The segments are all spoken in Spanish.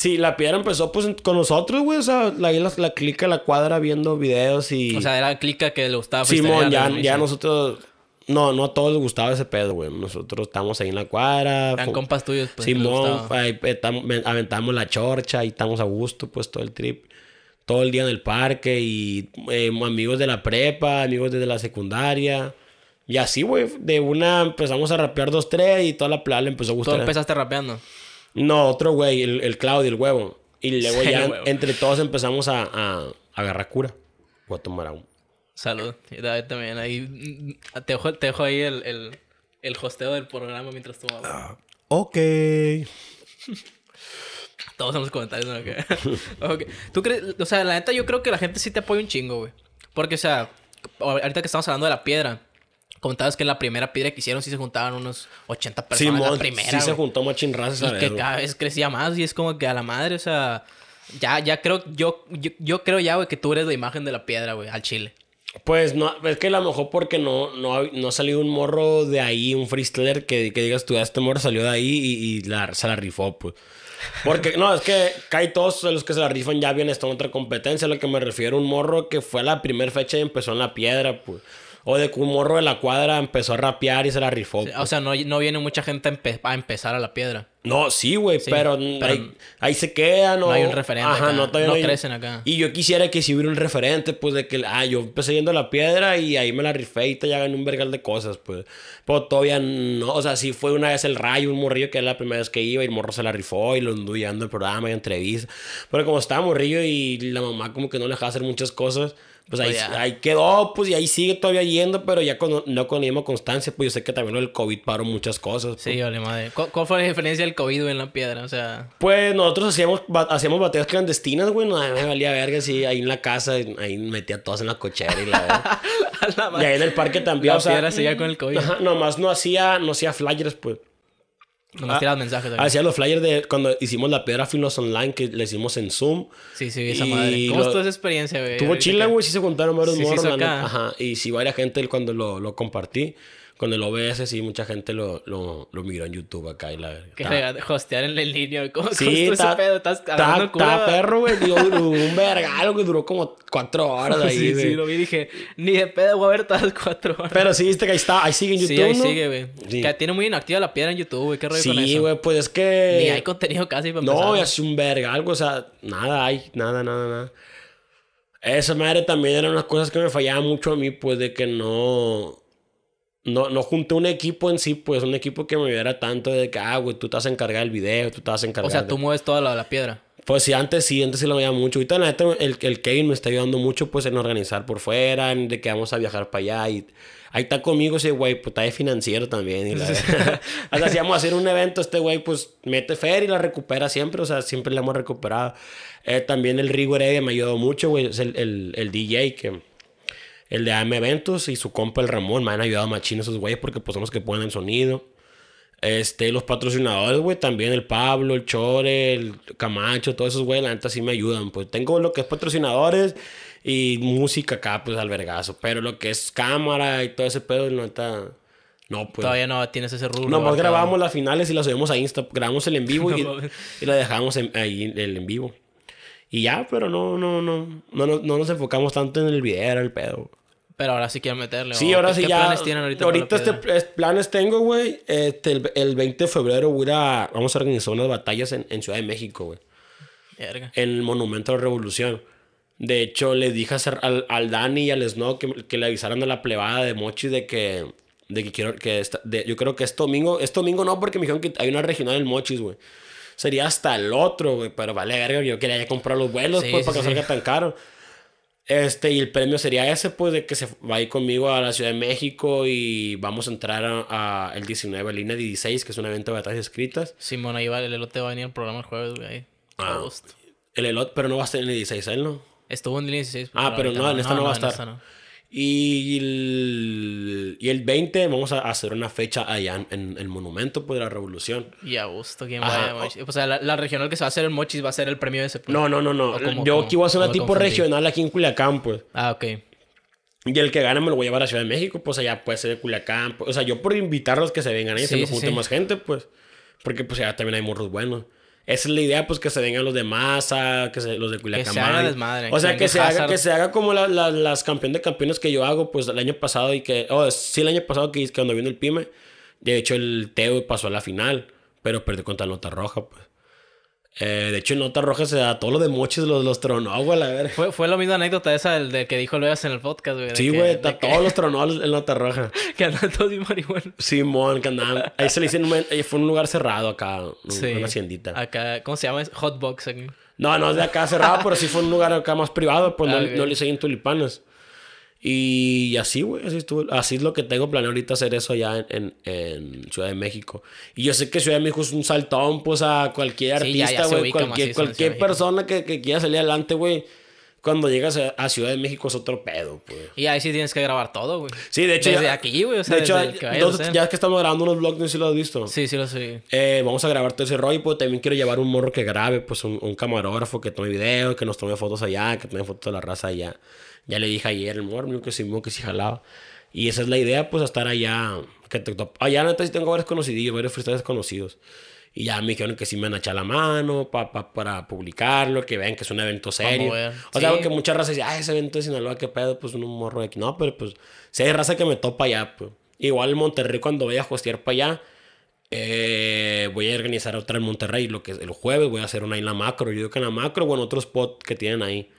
Sí, la piedra empezó pues con nosotros, güey. O sea, la, la, la clica, la cuadra viendo videos y. O sea, era clica que le gustaba. Simón, ya, ya nosotros. No, no a todos les gustaba ese pedo, güey. Nosotros estamos ahí en la cuadra. Eran compas tuyos, pues. Simón, ahí, eh, aventamos la chorcha y estamos a gusto, pues, todo el trip. Todo el día en el parque y eh, amigos de la prepa, amigos desde la secundaria. Y así, güey, de una empezamos a rapear dos, tres y toda la playa le empezó a gustar. ¿Tú empezaste rapeando? No, otro güey, el, el Claudio, el huevo. Y luego ya entre todos empezamos a, a, agarrar cura. O a tomar agua. Salud. Y también ahí. Mm, te dejo, ahí el, el, el, hosteo del programa mientras tú hablas. Ah, ok. Todos en los comentarios, ¿no? okay. ¿Tú crees? O sea, la neta, yo creo que la gente sí te apoya un chingo, güey. Porque, o sea, ahorita que estamos hablando de la piedra, Comentabas que la primera piedra que hicieron sí se juntaban unos 80 personas. Sí, la primera, sí se juntó machín raza. Y que cada vez crecía más y es como que a la madre, o sea... Ya, ya creo, yo, yo, creo ya, güey, que tú eres la imagen de la piedra, güey, al chile. Pues no, es que a lo mejor porque no, no, no ha salido un morro de ahí, un freestyler que, que digas tú, este morro salió de ahí y, la, se la rifó, pues. Porque, no, es que cae todos los que se la rifan ya bien están en otra competencia. A lo que me refiero, un morro que fue la primera fecha y empezó en la piedra, pues. O de que un morro de la cuadra empezó a rapear y se la rifó. o pues. sea, no, no, viene mucha gente a, empezar a la piedra. No, sí, güey, pero, ahí, se queda No hay un referente. No, no crecen acá. Y yo quisiera que si hubiera un referente, pues de que, ah, yo empecé yendo a la piedra y ahí me la rifé y te llegan un vergal de cosas, pues. Pero todavía no, o sea, sí fue una vez el rayo, un morrillo que era la primera vez que iba y el morro se la rifó y lo andando el programa y entrevista Pero como estaba morrillo y la mamá como que no le dejaba hacer muchas cosas pues, pues ahí, quedó, pues, y ahí sigue todavía yendo, pero ya con, no con la misma constancia. Pues yo sé que también el COVID paró muchas cosas. Sí, pues. vale madre. ¿Cuál, fue la diferencia del COVID, en la piedra? O sea... Pues nosotros hacíamos, hacíamos bateas clandestinas, güey. No me valía verga, así, Ahí en la casa, ahí metía todas en la cochera y la... y ahí en el parque también, o sea... con el COVID. Ajá, nomás no hacía, no hacía flyers, pues. Nos ah, mensajes. Hacía los flyers de cuando hicimos la piedra Finos Online, que le hicimos en Zoom. Sí, sí, esa madre. ¿Cómo estuvo esa experiencia, Tuvo chila, güey. Sí se contaron varios sí, morros. Ajá. Y sí, varias gente cuando lo, lo compartí. Con el OBS sí, mucha gente lo, lo, lo en YouTube acá y la... Que hostear en el línea, ¿cómo sí, ese pedo? Estás hablando Está perro, güey. Digo, un algo que duró como cuatro horas ahí, Sí, sí, lo vi y dije, ni de pedo voy a ver todas cuatro horas. Pero sí, viste que ahí está, ahí sigue en YouTube, Sí, ahí sigue, güey. Que tiene muy inactiva la piedra en YouTube, güey. ¿Qué rollo eso? Sí, güey, pues es que... Ni hay contenido casi para No, es un algo o sea, nada hay, nada, nada, nada. Esa madre también eran unas cosas que me fallaba mucho a mí, pues de que no no, no junté un equipo en sí, pues un equipo que me ayudara tanto de que, ah, güey, tú te vas a encargar del video, tú te vas a encargar. O sea, tú mueves toda la, la, piedra. Pues sí, antes sí, antes sí lo veía mucho. y la neta, el, el me está ayudando mucho, pues, en organizar por fuera, en de que vamos a viajar para allá y. Ahí está conmigo ese güey, pues está de financiero también. Y o vamos a hacer un evento, este güey, pues mete fer y la recupera siempre. O sea, siempre la hemos recuperado. Eh, también el Rigo Heredia me ayudado mucho, güey. el, el, el DJ que el de AM Eventos y su compa el Ramón me han ayudado machín esos güeyes porque pues somos que ponen el sonido. Este, los patrocinadores, güey, también el Pablo, el Chore, el Camacho, todos esos güeyes, la neta sí me ayudan. Pues tengo lo que es patrocinadores y música acá, pues Albergazo Pero lo que es cámara y todo ese pedo, no está... No, pues. Todavía no tienes ese rubro. Nomás grabamos las finales y las subimos a Insta. Grabamos el en vivo y, la dejamos ahí el en vivo. Y ya, pero no, no, no, no, no, no nos enfocamos tanto en el video, era el pedo. Pero ahora sí quieren meterle. Sí, ahora sí ya. planes ahorita? este, planes tengo, güey. Este, el, 20 de febrero voy a, vamos a organizar unas batallas en, en Ciudad de México, güey. En el Monumento a la Revolución. De hecho, le dije al, al, Dani y al Snow que, que, le avisaran a la plebada de Mochi de que. De que quiero que. yo creo que es domingo. Es domingo no, porque me dijeron que hay una regional en Mochis, güey. Sería hasta el otro, güey. Pero vale, verga, yo quería ya comprar los vuelos, pues, para que no salga tan caro. Este, y el premio sería ese, pues, de que se va a ir conmigo a la Ciudad de México y vamos a entrar a, el 19, línea 16, que es un evento de batallas escritas. Simón, ahí va, el elote va a venir al programa el jueves, ahí. Ah, el elote, pero no va a estar en el 16, él ¿eh? no. Estuvo en el 16. Ah, pero no, en esta no, va a estar. Y el, 20 vamos a hacer una fecha allá en, el Monumento pues, de la Revolución. Y a gusto, ¿quién vaya a O sea, la, regional que se va a hacer en Mochis va a ser el premio de ese pues. No, no, no, no. Yo aquí voy a hacer una tipo regional aquí en Culiacán, pues. Ah, ok. Y el que gana me lo voy a llevar a Ciudad de México, pues allá puede ser de Culiacán. Pues. o sea, yo por invitarlos que se vengan ahí, se me junte más gente, pues. Porque pues allá también hay morros buenos. Esa es la idea, pues que se vengan los de Masa, que se, los de Culiacán. Se o sea, que se, haga, que se haga como las campeones de campeones que yo hago, pues el año pasado y que. Oh, sí, el año pasado que, cuando vino el Pyme. De hecho, el Teo pasó a la final, pero perdió contra Nota Roja, pues. Eh, de hecho, en nota roja se da todo lo de moches, los, los tronó, güey, la verga. Fue, fue la misma anécdota esa del de que dijo Luis en el podcast, güey. Sí, güey, está todos los tronó en nota roja. que andan todos bien marihuana. Simón, que andan, Ahí se le hicieron. Eh, fue un lugar cerrado acá, una haciendita. Acá, ¿cómo se llama? Hotbox aquí. No, no es de acá cerrado, pero sí fue un lugar acá más privado, pues no, ah, no, le seguían tulipanes. Y así, güey, así estuvo. Así es lo que tengo planeado ahorita hacer eso allá en, en, Ciudad de México. Y yo sé que Ciudad de México es un saltón, pues, a cualquier artista, güey. cualquier cualquier persona que, que, quiera salir adelante, güey. Cuando llegas a, Ciudad de México es otro pedo, güey. Pues. Y ahí sí tienes que grabar todo, güey. Sí, de hecho. Desde ya, aquí, güey. O sea, de hecho, ya, que estamos grabando unos vlogs, no sé si lo has visto. Sí, sí lo sé. Eh, vamos a grabar todo ese rollo, pues también quiero llevar un morro que grabe, pues un, un camarógrafo que tome videos, que nos tome fotos allá, que tome fotos de la raza allá. Ya le dije ayer el morning que sí, que sí jalaba. Y esa es la idea, pues, estar allá. Que te, allá, neta, sí tengo varios conocidos, varios freestyles conocidos. Y ya me dijeron que sí me van a echar la mano para publicarlo, que vean que es un evento serio. O sea, que muchas razas dice, ah, ese evento de Sinaloa, qué pedo, pues un morro de aquí. No, pero pues, si hay raza que me topa allá, pues. Igual Monterrey, cuando vaya a hostear para allá, eh, voy a organizar otra en Monterrey. Lo que es el jueves voy a hacer una en la macro. Yo digo que en la macro o en otro spot que tienen ahí.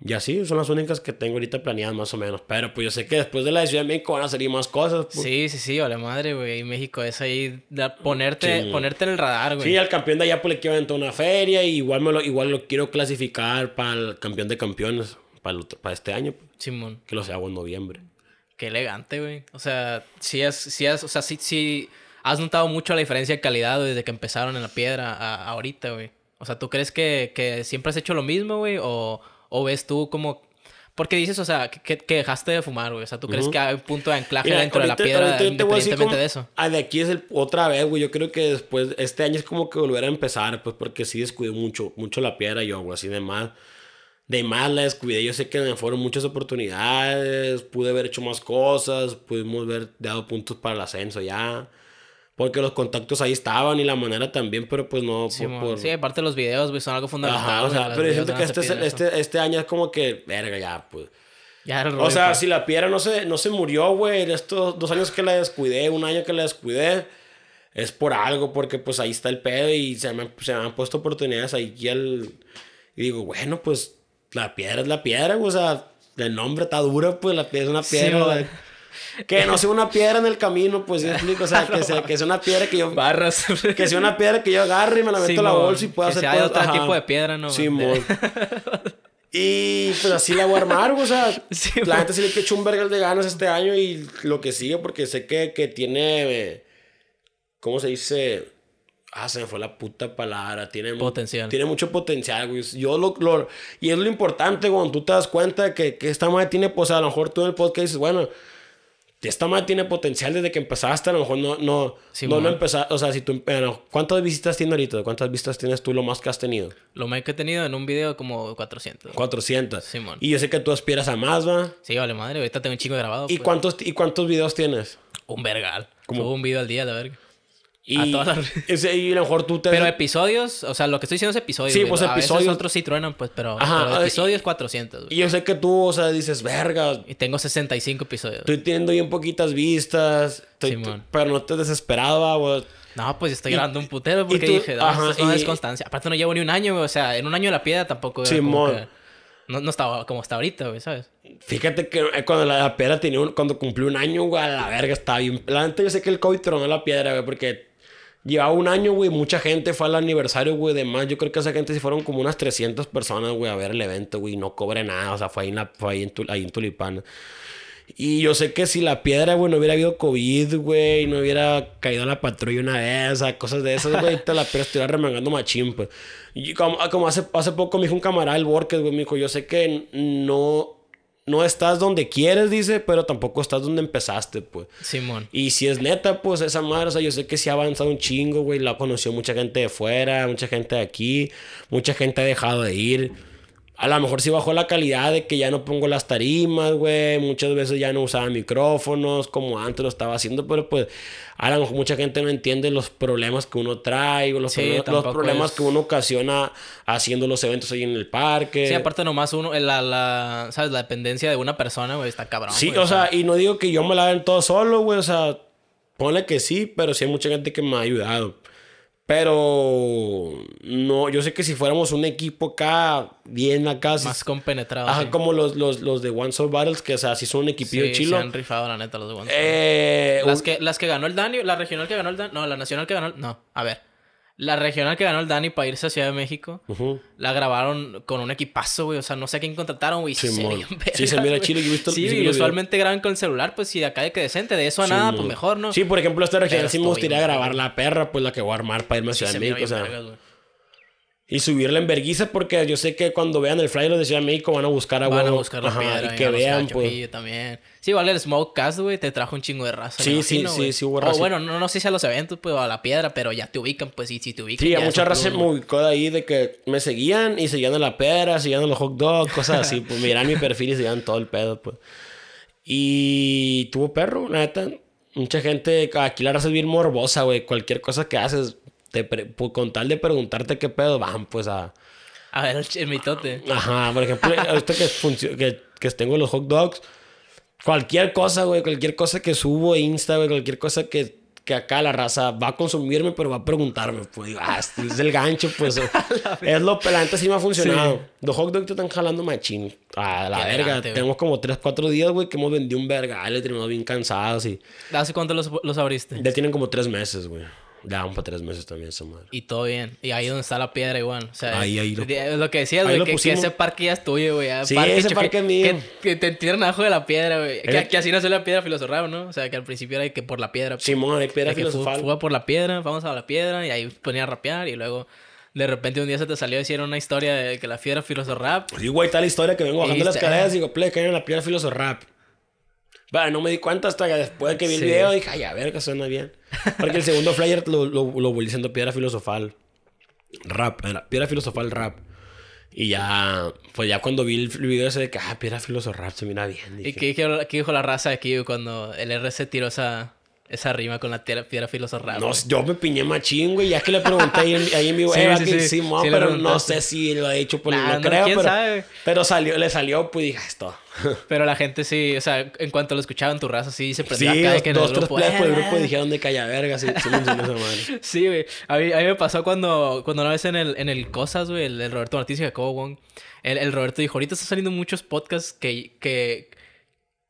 Ya sí, son las únicas que tengo ahorita planeadas más o menos. Pero pues yo sé que después de la decisión Ciudad de México van a salir más cosas. Pues. Sí, sí, sí, vale madre, güey. México es ahí ponerte, ponerte en el radar, güey. Sí, al campeón de allá pues, le quiero aventar una feria y igual, me lo, igual lo quiero clasificar para el campeón de campeones, para, para este año. Pues. Simón. Que lo hago en noviembre. Qué elegante, güey. O sea, Si es, Si es, o sea, sí, has notado mucho la diferencia de calidad desde que empezaron en la piedra ahorita, güey. O sea, ¿tú crees que, que siempre has hecho lo mismo, güey? O ¿O ves tú como... Porque dices, o sea, que, dejaste de fumar, güey. O sea, ¿tú crees que hay un punto de anclaje dentro de la piedra independientemente de eso? Ah, de aquí es el, otra vez, güey. Yo creo que después, este año es como que volver a empezar, pues porque sí descuidé mucho, mucho la piedra yo, güey, así de más de más la descuidé. Yo sé que me fueron muchas oportunidades, pude haber hecho más cosas, pudimos haber dado puntos para el ascenso ya. Porque los contactos ahí estaban y la manera también, pero pues no. Sí, aparte los videos, güey, son algo fundamental. Ajá, o sea, pero siento que este, este, este, año es como que, verga, ya, pues. Ya era el o sea, pues. si la piedra no se, no se murió, güey, en estos dos años que la descuidé, un año que la descuidé, es por algo, porque pues ahí está el pedo y se me, se me han puesto oportunidades ahí y, el, y digo, bueno, pues la piedra es la piedra, güey, o sea, el nombre está duro, pues la piedra es una piedra que no sea una piedra en el camino, pues explico, o sea, que sea, que sea una piedra que yo barras, que sea una piedra que yo agarre y me la meto en la bolsa y pueda hacer sea todo. otro tipo de piedra, no. Y pues así la voy a armar, o sea, la gente se le echó un vergal de ganas este año y lo que sigue, porque sé que, que tiene, ¿cómo se dice? Ah, se me fue la puta palabra. Tiene potencial. Tiene mucho potencial, güey. Yo lo, Y es lo importante, güey. tú te das cuenta que, que esta madre tiene, pues a lo mejor tú en el podcast dices, bueno, esta madre tiene potencial desde que empezaste, a lo mejor no, no, no, no empezaste, o sea, si tú, bueno, ¿cuántas visitas tienes ahorita? ¿Cuántas vistas tienes tú lo más que has tenido? Lo más que he tenido en un video como 400. 400. Simón. Y yo sé que tú aspiras a más, ¿va? Sí, vale madre, ahorita tengo un chico grabado. ¿Y, pues. cuántos, ¿y cuántos videos tienes? Un vergal. Como un video al día, la verga. Y, a y lo mejor tú te... Pero episodios, o sea, lo que estoy diciendo es episodios. Sí, pues episodios. otros sí truenan, pues, pero, Ajá, episodios 400. Y yo sé que tú, o sea, dices, verga. Y tengo 65 episodios. Estoy teniendo bien poquitas vistas. Simón. Pero no te desesperaba, güey. No, pues estoy grabando un putero porque dije, no, ajá, y, es constancia. Aparte no llevo ni un año, güey. O sea, en un año la piedra tampoco. Simón. No, no estaba como está ahorita, güey, ¿sabes? Fíjate que eh, cuando la, piedra tenía un, cuando cumplí un año, güey, a la verga estaba bien. La yo sé que el COVID tronó la piedra, güey, porque Llevaba un año, güey. Mucha gente fue al aniversario, güey. más. yo creo que esa gente sí fueron como unas 300 personas, güey, a ver el evento, güey. No cobre nada. O sea, fue ahí en, la, fue ahí en, Tulipán. Y yo sé que si la piedra, güey, no hubiera habido COVID, güey, no hubiera caído la patrulla una vez, o sea, cosas de esas, güey, te la piedra estuviera remangando machín, pues. Y como, hace, hace poco me dijo un camarada el Borges, güey, me dijo, yo sé que no no estás donde quieres, dice, pero tampoco estás donde empezaste, pues. Simón. Y si es neta, pues esa madre, o sea, yo sé que se ha avanzado un chingo, güey. La conoció mucha gente de fuera, mucha gente de aquí, mucha gente ha dejado de ir a lo mejor sí bajó la calidad de que ya no pongo las tarimas, güey. Muchas veces ya no usaba micrófonos como antes lo estaba haciendo, pero pues a lo mejor mucha gente no entiende los problemas que uno trae o los, problemas, los problemas que uno ocasiona haciendo los eventos ahí en el parque. Sí, aparte nomás uno, eh, la, la ¿sabes? La dependencia de una persona, güey, está cabrón. Sí, o sea, y no digo que yo me la den todo solo, güey, o sea, pone que sí, pero sí hay mucha gente que me ha ayudado. Pero no, yo sé que si fuéramos un equipo acá, bien acá. Más compenetrado. Ajá, como los, los, de One Soul Battles, que o sea, si son un equipillo sí, Se han rifado, la neta, los de One Soul eh, las, que, las que ganó el daño la regional que ganó el Dani. No, la nacional que ganó el. No, a ver. La regional que ganó el Dani para irse a Ciudad de México, la grabaron con un equipazo, güey. O sea, no sé a quién contrataron, güey. Sí, se sí se mira chile que he visto Sí, usualmente graban con el celular, pues si acá hay que decente, de eso a nada, pues mejor, ¿no? Sí, por ejemplo, esta regional sí me gustaría grabar la perra, pues la que voy a armar para irme a Ciudad de México. O sea, y subirla en verguiza porque yo sé que cuando vean el flyer de Ciudad México van a buscar a Van a buscar la piedra. Y que vean, pues. también. Sí, vale. el Cast, güey, te trajo un chingo de raza. Sí, sí, sí, sí, hubo raza. O bueno, no, no sé si a los eventos, pues, a la piedra, pero ya te ubican, pues, Y si te ubican. Sí, mucha raza me ubicó de ahí de que me seguían y seguían a la piedra, seguían a los hot dogs, cosas así. pues, miran mi perfil y seguían todo el pedo, pues. Y tuvo perro, neta. Mucha gente, aquí la raza es bien morbosa, güey. Cualquier cosa que haces, pues, con tal de preguntarte qué pedo, van pues a... A ver, el chemitote Ajá, por ejemplo, ahorita que, que, tengo los hot dogs, cualquier cosa, güey, cualquier cosa que subo a Insta, güey, cualquier cosa que, que acá la raza va a consumirme, pero va a preguntarme, pues, ah, este es el gancho, pues, es lo pelante, sí me ha funcionado. Los hot dogs te están jalando machín, a la verga. Tenemos como 3, 4 días, güey, que hemos vendido un verga, le tenemos bien cansados y... ¿Hace cuánto los, los abriste? Ya tienen como 3 meses, güey. Ya un para tres meses también esa madre. Y todo bien. Y ahí donde está la piedra igual. O sea, ahí, ahí lo... lo que decías, güey, que, ese parque ya es tuyo, güey. Sí, parque ese parque es mío. Que, te tiran abajo de la piedra, güey. Que, así no es la piedra filosofal, ¿no? O sea, que al principio era que por la piedra. Pues. Simón, hay piedra filosofal. Fuga por la piedra, vamos a la piedra. Y ahí ponía a rapear y luego... De repente un día se te salió decir una historia de que la piedra filosofal. y güey, tal historia que vengo bajando las este, caderas y digo, play, que era la piedra filosofal. Bueno, no me di cuenta hasta que después que vi el video dije, ay, a ver, que suena bien. Porque el segundo flyer lo, lo, diciendo piedra filosofal. Rap, piedra filosofal rap. Y ya, pues ya cuando vi el video ese de que, ah, piedra filosofal rap se mira bien. ¿Y qué, dijo la raza aquí cuando el RC tiró esa, esa rima con la piedra filosofal. No, yo me piñé machín, güey. Ya es que le pregunté ahí, en, ahí en Sí, sí, pero no sé si lo ha hecho por no, creo. ¿quién pero, pero salió, le salió, pues dije ah, esto. pero la gente sí, o sea, en cuanto lo escuchaban tu raza, sí se prendió acá. Dos, que dos, en tres por el ah". grupo dijeron de calla verga. Sí, sí, güey. A mí, me pasó cuando, cuando una vez en el, en el Cosas, güey, el, Roberto Martínez y Jacobo Wong. El, el, Roberto dijo, ahorita están saliendo muchos podcasts que, que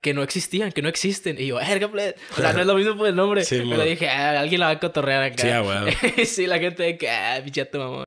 que no existían, que no existen. Y yo, erga, pues". O sea, no es lo mismo por pues, el nombre. Sí, le dije, ah, alguien la va a cotorrear acá. Sí, sí, la gente de que, ah, mamá...